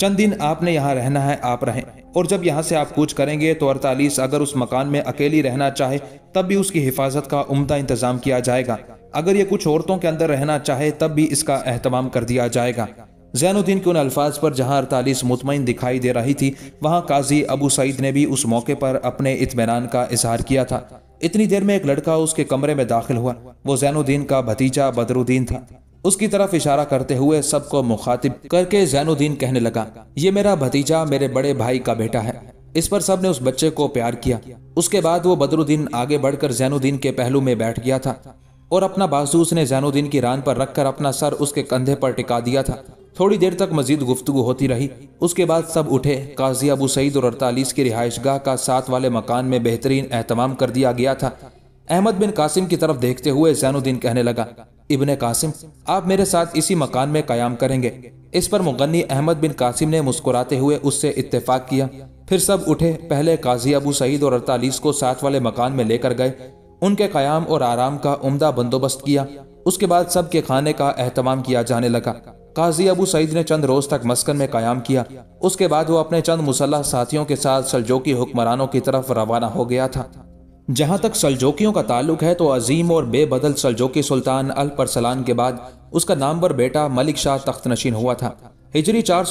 चंद दिन आपने यहाँ रहना है आप रहें और जब यहाँ से आप कूच करेंगे तो अड़तालीस अगर उस मकान में अकेली रहना चाहे तब भी उसकी हिफाजत का उमदा इंतजाम किया जाएगा अगर ये कुछ औरतों के अंदर रहना चाहे तब भी इसका अहतमाम कर दिया जाएगा जैनुद्दीन के उन अल्फाज पर जहां अड़तालीस मुतमिन दिखाई दे रही थी वहां काजी अबू सईद ने भी उस मौके पर अपने इतमान का इजहार किया था इतनी देर में एक लड़का उसके कमरे में दाखिल हुआ वो जैनुद्दीन का भतीजा बदरुद्दीन था उसकी तरफ इशारा करते हुए सबको मुखातिब करके जैनुद्दीन कहने लगा ये मेरा भतीजा मेरे बड़े भाई का बेटा है इस पर सब ने उस बच्चे को प्यार किया उसके बाद वो बदरुद्दीन आगे बढ़कर जैनुद्दीन के पहलू में बैठ गया था और अपना बाजू उसने जैनुद्दीन की रान पर रखकर अपना सर उसके कंधे पर टिका दिया था थोड़ी देर तक मजीद गुफ्तु होती रही उसके बाद सब उठे काजी अबू सईद और अड़तालीस की गाह का साथ वाले मकान में बेहतरीन अहतमाम कर दिया गया था अहमद बिन कासिम की तरफ देखते हुए जैनुद्दीन कहने लगा इबन कासिम आप मेरे साथ इसी मकान में कयाम करेंगे इस पर मुगनी अहमद बिन कासिम ने मुस्कुराते हुए उससे इत्तेफाक किया फिर सब उठे पहले काजी अबू सईद और अड़तालीस को साथ वाले मकान में लेकर गए उनके कयाम और आराम का उम्दा बंदोबस्त किया उसके बाद सबके खाने का अहतमाम किया जाने लगा काजी अबू सईद ने चंद रोज तक मस्कन में कायम किया उसके बाद वो अपने चंद मुसलह साथियों के साथ सलजोकी हुक्मरानों की तरफ रवाना हो गया था जहाँ तक सलजोकियों का ताल्लुक है तो अजीम और बेबदल सलजोकी सुल्तान अल परसलान के बाद उसका नामवर बेटा मलिक शाह तख्त नशीन हुआ था हिजरी चार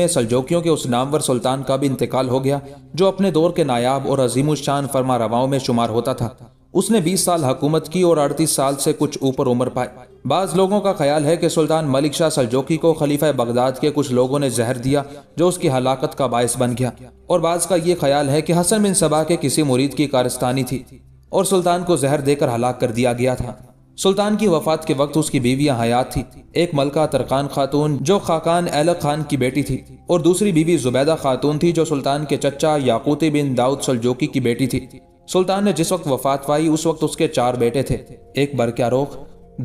में सलजोकियों के उस नामवर सुल्तान का भी इंतकाल हो गया जो अपने दौर के नायाब और अजीम शान फरमा रवाओं में शुमार होता था उसने 20 साल हुकूमत की और 38 साल से कुछ ऊपर उम्र पाई बाज़ लोगों का ख्याल है कि सुल्तान मलिक शाह सलजोकी को खलीफा बगदाद के कुछ लोगों ने जहर दिया जो उसकी हलाकत का बायस बन गया और बाज़ का ये ख्याल है कि हसन बिन सबा के किसी मुरीद की कारस्तानी थी और सुल्तान को जहर देकर हलाक कर दिया गया था सुल्तान की वफात के वक्त उसकी बीवियां हयात थी एक मलका तरकान खातून जो खाकान एल खान की बेटी थी और दूसरी बीवी जुबैदा खातून थी जो सुल्तान के चचा याकूती बिन दाऊद सलजोकी की बेटी थी सुल्तान ने जिस वक्त वफात पाई उस वक्त उसके चार बेटे थे एक रोख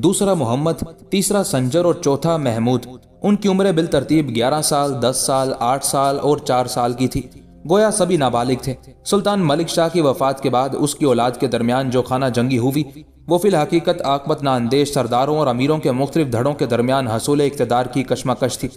दूसरा मोहम्मद तीसरा संजर और चौथा महमूद उनकी उम्र बिल तरतीब ग्यारह साल दस साल आठ साल और चार साल की थी गोया सभी नाबालिग थे सुल्तान मलिक शाह की वफात के बाद उसकी औलाद के दरमियान जो खाना जंगी हुई वो फिल हकीकत आकमत नांदेश सरदारों और अमीरों के मुख्तलिफ धड़ों के दरमियान हसूल इकतदार की कशमकश थी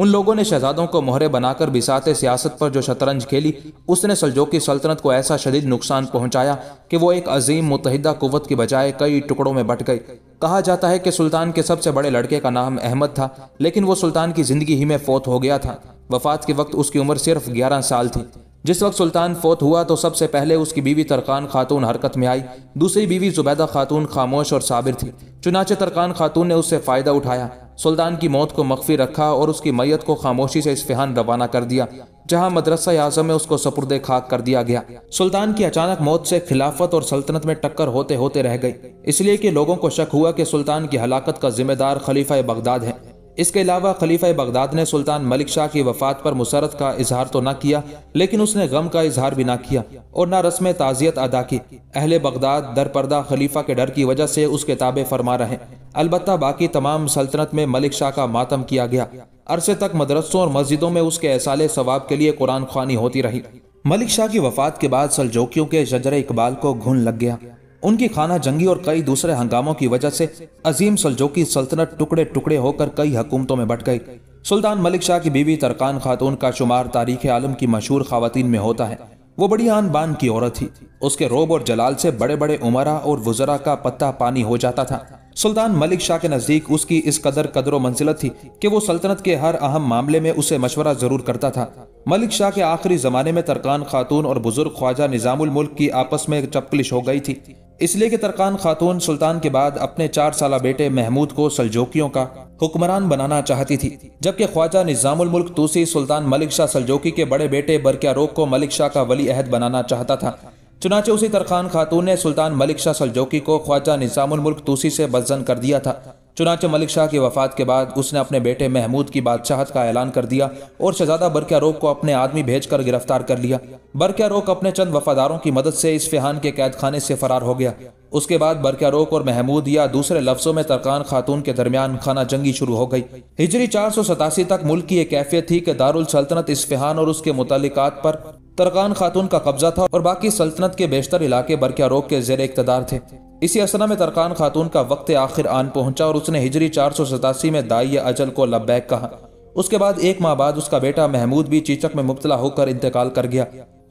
उन लोगों ने शहजादों को मोहरे बनाकर बिसाते सियासत पर जो शतरंज खेली उसने सलजोकी सल्तनत को ऐसा शदीद नुकसान पहुंचाया कि वो एक अजीम मुतहदा कुत की बजाय कई टुकड़ों में बट गई कहा जाता है कि सुल्तान के सबसे बड़े लड़के का नाम अहमद था लेकिन वो सुल्तान की ज़िंदगी ही में फोत हो गया था वफात के वक्त उसकी उम्र सिर्फ ग्यारह साल थी जिस वक्त सुल्तान फोत हुआ तो सबसे पहले उसकी बीवी तरकान खातून हरकत में आई दूसरी बीवी जुबैदा खातून खामोश और साबिर थी चुनाचे तरकान खातून ने उससे फ़ायदा उठाया सुल्तान की मौत को मख्फी रखा और उसकी मैयत को खामोशी से इस्फहान रवाना कर दिया जहां मदरसा आजम में उसको सपुर्द खाक कर दिया गया सुल्तान की अचानक मौत से खिलाफत और सल्तनत में टक्कर होते होते रह गई इसलिए कि लोगों को शक हुआ कि सुल्तान की हलाकत का जिम्मेदार खलीफा बगदाद है इसके अलावा खलीफा बगदाद ने सुल्तान मलिक शाह की वफात पर मुसरत का इजहार तो न किया लेकिन उसने गम का इजहार भी ना किया और न रस्म ताज़ियत अदा की अहल बगदाद दरपर्दा खलीफा के डर की वजह से उसके ताबे फरमा रहे अलबत् बाकी तमाम सल्तनत में मलिक शाह का मातम किया गया अरसे तक मदरसों और मस्जिदों में उसके ऐसा सवाब के लिए कुरान खानी होती रही मलिक शाह की वफात के बाद सलजोकियों के जजर इकबाल को घुन लग गया उनकी खाना जंगी और कई दूसरे हंगामों की वजह से अजीम सलजोकी सल्तनत टुकड़े टुकड़े होकर कई हुकूमतों में बट गई सुल्तान मलिक शाह की बीवी तरकान खातून का शुमार तारीख आलम की मशहूर खातन में होता है वो बड़ी आन बान की औरत थी उसके रोब और जलाल से बड़े बड़े उमरा और वजरा का पत्ता पानी हो जाता था सुल्तान मलिक शाह के नज़दीक उसकी इस कदर कदर मंजिलत थी कि वो सल्तनत के हर अहम मामले में उसे मशवरा ज़रूर करता था मलिक शाह के आखिरी ज़माने में तरकान खातून और बुजुर्ग ख्वाजा निज़ामुल मुल्क की आपस में चपकलिश हो गई थी इसलिए कि तरकान खातून सुल्तान के बाद अपने चार साल बेटे महमूद को सलजोकियों का हुक्मरान बनाना चाहती थी जबकि ख्वाजा निज़ामुल मुल्क तूसी सुल्तान मलिक शाह सलजोकी के बड़े बेटे बरकिया रोक को मलिक शाह का वली अहद बनाना चाहता था चुनाचे उसी तरखान खातून ने सुल्तान मलिक शाह सलजोकी को ख्वाजा निज़ामुल मुल्क तूसी से बजन कर दिया था चुनाचे मलिक शाह की वफात के बाद उसने अपने बेटे महमूद की बादशाहत का ऐलान कर दिया और शहजादा बरकिया रोक को अपने आदमी भेज कर गिरफ्तार कर लिया बरक्या रोक अपने चंद वफादारों की मदद से इस फिहान के कैद खाने से फरार हो गया उसके बाद बरक्या रोक और महमूद या दूसरे लफ्जों में तरकान खातून के दरमियान खाना जंगी शुरू हो गई हिजरी चार सौ सतासी तक मुल्क की यह कैफियत थी कि दारुल सल्तनत इस फिहान और उसके मुतलकात पर तरकान खातून का कब्जा था और बाकी सल्तनत के बेशतर इलाके बरक्या रोक के जेर इकतदार थे इसी असना में तरकान खातून का वक्त आखिर आन पहुंचा और उसने हिजरी चार सौ सतासी में दाई अजल को लबैक कहा उसके बाद एक माह बाद उसका बेटा महमूद भी चीचक में मुबतला होकर इंतकाल कर गया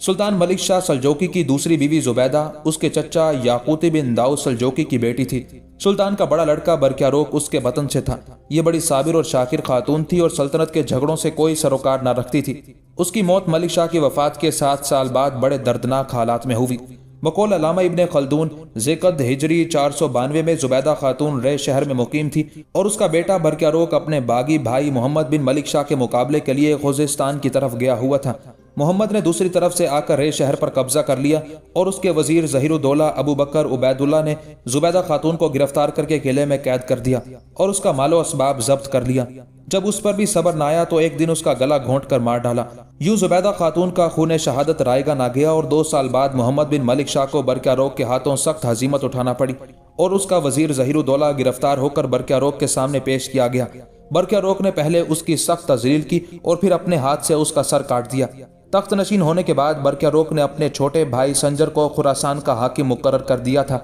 सुल्तान मलिक शाह सलजोकी की दूसरी बीवी जुबैदा उसके चचा याकूती बिन दाऊ सलजोकी की बेटी थी सुल्तान का बड़ा लड़का बरक्यारोक उसके वतन से था ये बड़ी साबिर और शाकिर खातून थी और सल्तनत के झगड़ों से कोई सरोकार न रखती थी उसकी मौत मलिक शाह की वफात के सात साल बाद बड़े दर्दनाक हालात में हुई मकोल अलामा इबन खलदून जेकद हिजरी चार सौ बानवे में जुबैदा खातून रे शहर में मुकीम थी और उसका बेटा रोक अपने बागी भाई मोहम्मद बिन मलिक शाह के मुकाबले के लिए खुजिस्तान की तरफ गया हुआ था मोहम्मद ने दूसरी तरफ से आकर रे शहर पर कब्जा कर लिया और उसके वजीर जहीरुद्दौला अबू बकर उबैदुल्ला ने जुबैदा खातून को गिरफ्तार करके किले में कैद कर दिया और उसका मालो इसबाब जब्त कर लिया जब उस पर भी सबर न आया तो एक दिन उसका गला घोंट कर मार डाला यूं जुबैदा खातून का खून शहादत रायगा ना गया और दो साल बाद मोहम्मद बिन मलिक शाह को बरक्या रोग के हाथों सख्त हजीमत उठाना पड़ी और उसका वजीर जहीरुद्दौला गिरफ्तार होकर बरक्या रोग के सामने पेश किया गया बरक्या रोग ने पहले उसकी सख्त तजलील की और फिर अपने हाथ से उसका सर काट दिया तख्त नशीन होने के बाद रोक ने अपने छोटे भाई संजर को खुरासान का हाकिम मुकर कर दिया था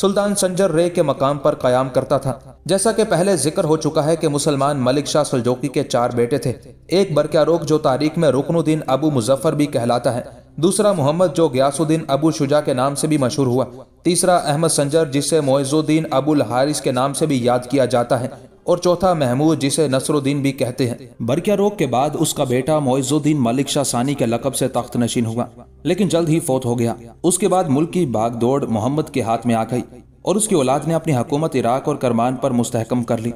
सुल्तान संजर रे के मकाम पर कयाम करता था जैसा कि पहले जिक्र हो चुका है कि मुसलमान मलिक शाह सुलजोकी के चार बेटे थे एक बरक्यारोक जो तारीख में रुकनुद्दीन अबू मुजफ्फर भी कहलाता है दूसरा मोहम्मद जो गयासुद्दीन अबू शुजा के नाम से भी मशहूर हुआ तीसरा अहमद संजर जिसे मोजुद्दीन अबुल हारिस के नाम से भी याद किया जाता है और चौथा महमूद जिसे नसरुद्दीन भी कहते हैं बरकिया रोग के बाद उसका बेटा मोइजुद्दीन मलिक शाह सानी के लकब से तख्त नशीन हुआ लेकिन जल्द ही फौत हो गया उसके बाद मुल्क की बागदौड़ मोहम्मद के हाथ में आ गई और उसकी औलाद ने अपनी हकूमत इराक और करमान पर मुस्तहकम कर ली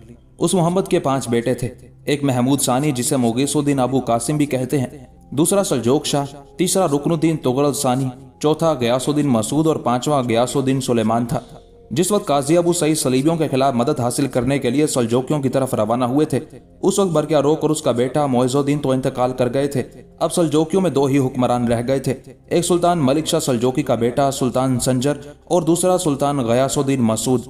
उस मोहम्मद के पांच बेटे थे एक महमूद सानी जिसे मोगीसुद्दीन अबू कासिम भी कहते हैं दूसरा सलजोग शाह तीसरा रुकनुद्दीन तुगरल सानी चौथा गयासुद्दीन मसूद और पांचवा गयासुद्दीन सुलेमान था जिस वक्त काजी अबू सईद सलीबियों के खिलाफ मदद हासिल करने के लिए सलजोकियों की तरफ रवाना हुए थे उस वक्त बरकिया रोक और उसका बेटा मोइजुद्दीन तो इंतकाल कर गए थे अब सलजोकियों में दो ही हुक्मरान रह गए थे एक सुल्तान मलिक शाह सलजोकी का बेटा सुल्तान संजर और दूसरा सुल्तान Ghiyasuddin Masud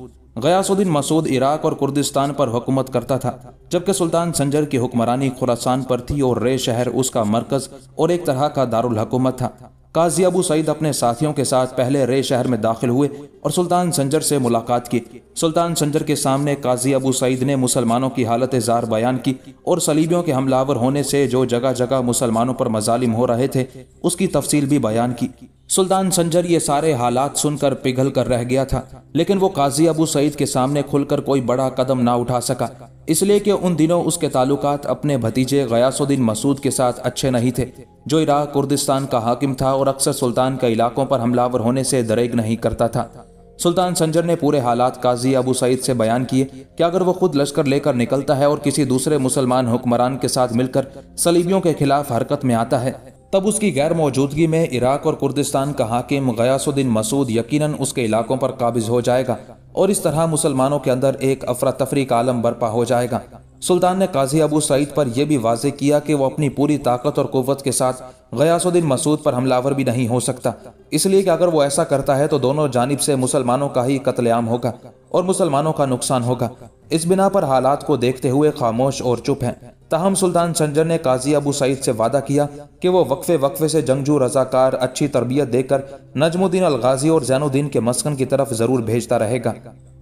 Ghiyasuddin Masud Iraq और कुर्दिस्तान पर हुकूमत करता था जबकि सुल्तान संजर की हुक्मरानी खुरासान पर थी और रे शहर उसका मरकज और एक तरह का दारुल हुकूमत था काजी अबू सईद अपने साथियों के साथ पहले रे शहर में दाखिल हुए और सुल्तान संजर से मुलाकात की सुल्तान संजर के सामने काजी अबू सईद ने मुसलमानों की हालत जार बयान की और सलीबियों के हमलावर होने से जो जगह जगह मुसलमानों पर मजालिम हो रहे थे उसकी तफसील भी बयान की सुल्तान संजर ये सारे हालात सुनकर पिघल कर रह गया था लेकिन वो काजी अबू सईद के सामने खुलकर कोई बड़ा कदम ना उठा सका इसलिए कि उन दिनों उसके ताल्लुकात अपने भतीजे गयासुद्दीन मसूद के साथ अच्छे नहीं थे जो इराक कुर्दिस्तान का हाकिम था और अक्सर सुल्तान के इलाकों पर हमलावर होने से दरेग नहीं करता था सुल्तान संजर ने पूरे हालात काजी अबू सईद से बयान किए कि अगर वो खुद लश्कर लेकर निकलता है और किसी दूसरे मुसलमान हुक्मरान के साथ मिलकर सलीबियों के खिलाफ हरकत में आता है तब उसकी गैर मौजूदगी में इराक और कुर्दिस्तान का हाकिम गयासुद्दीन मसूद यकीनन उसके इलाकों पर काबिज हो जाएगा और इस तरह मुसलमानों के अंदर एक अफरा तफरी का आलम बर्पा हो जाएगा सुल्तान ने काजी अबू सईद पर यह भी वाजे किया कि वो अपनी पूरी ताकत और कुत के साथ गयासुद्दीन मसूद पर हमलावर भी नहीं हो सकता इसलिए कि अगर वो ऐसा करता है तो दोनों जानब से मुसलमानों का ही कत्लेआम होगा और मुसलमानों का नुकसान होगा इस बिना पर हालात को देखते हुए खामोश और चुप हैं ताहम सुल्तान संजर ने काजी अबू सईद से वादा किया कि वो वक्फे वक्फे से जंगजू रजाकार अच्छी तरबियत देकर नजमुद्दीन अलगाजी और जैनुद्दीन के मस्कन की तरफ ज़रूर भेजता रहेगा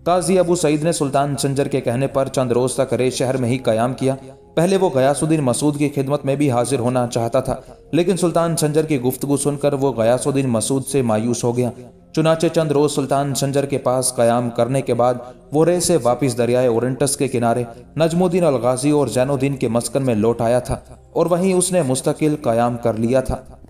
काजी अबू सईद ने सुल्तान संजर के कहने पर चंद रोज़ तक रे शहर में ही कयाम किया पहले वो गयासुद्दीन मसूद की खिदमत में भी हाजिर होना चाहता था लेकिन सुल्तान संजर की गुफ्तगु सुनकर वो गयासुद्दीन मसूद से मायूस हो गया चुनाचे चंद रोज सुल्तान संजर के पास कयाम करने के बाद वो रे से वापिस दरियाए ओरेंटस के किनारे नजमुद्दीन अलगाजी और जैनुद्दीन के मस्कन में लौट आया था और वहीं उसने मुस्तकिल कयाम कर लिया था